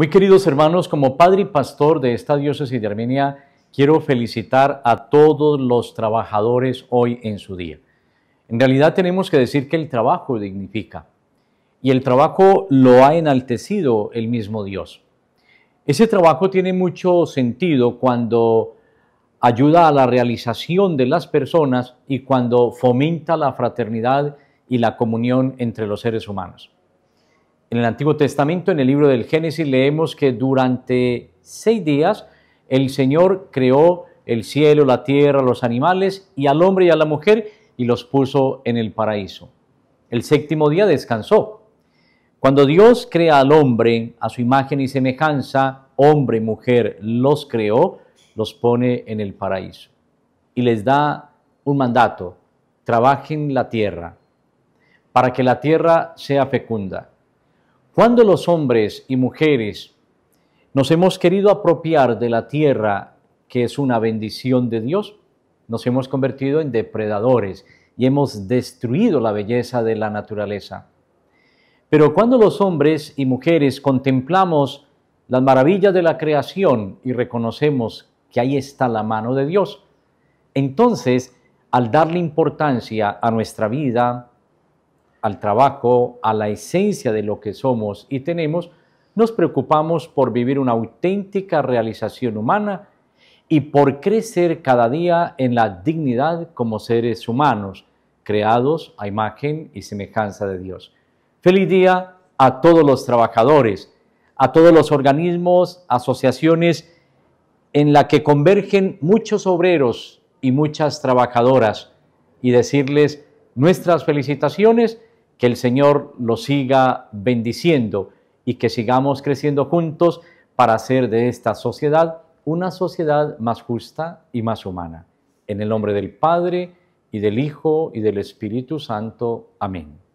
Muy queridos hermanos, como padre y pastor de esta diócesis de Armenia, quiero felicitar a todos los trabajadores hoy en su día. En realidad tenemos que decir que el trabajo dignifica y el trabajo lo ha enaltecido el mismo Dios. Ese trabajo tiene mucho sentido cuando ayuda a la realización de las personas y cuando fomenta la fraternidad y la comunión entre los seres humanos. En el Antiguo Testamento, en el libro del Génesis, leemos que durante seis días el Señor creó el cielo, la tierra, los animales y al hombre y a la mujer y los puso en el paraíso. El séptimo día descansó. Cuando Dios crea al hombre a su imagen y semejanza, hombre y mujer los creó, los pone en el paraíso y les da un mandato, trabajen la tierra para que la tierra sea fecunda cuando los hombres y mujeres nos hemos querido apropiar de la tierra, que es una bendición de Dios, nos hemos convertido en depredadores y hemos destruido la belleza de la naturaleza. Pero cuando los hombres y mujeres contemplamos las maravillas de la creación y reconocemos que ahí está la mano de Dios, entonces, al darle importancia a nuestra vida, al trabajo, a la esencia de lo que somos y tenemos, nos preocupamos por vivir una auténtica realización humana y por crecer cada día en la dignidad como seres humanos, creados a imagen y semejanza de Dios. Feliz día a todos los trabajadores, a todos los organismos, asociaciones en la que convergen muchos obreros y muchas trabajadoras y decirles nuestras felicitaciones que el Señor lo siga bendiciendo y que sigamos creciendo juntos para hacer de esta sociedad una sociedad más justa y más humana. En el nombre del Padre, y del Hijo, y del Espíritu Santo. Amén.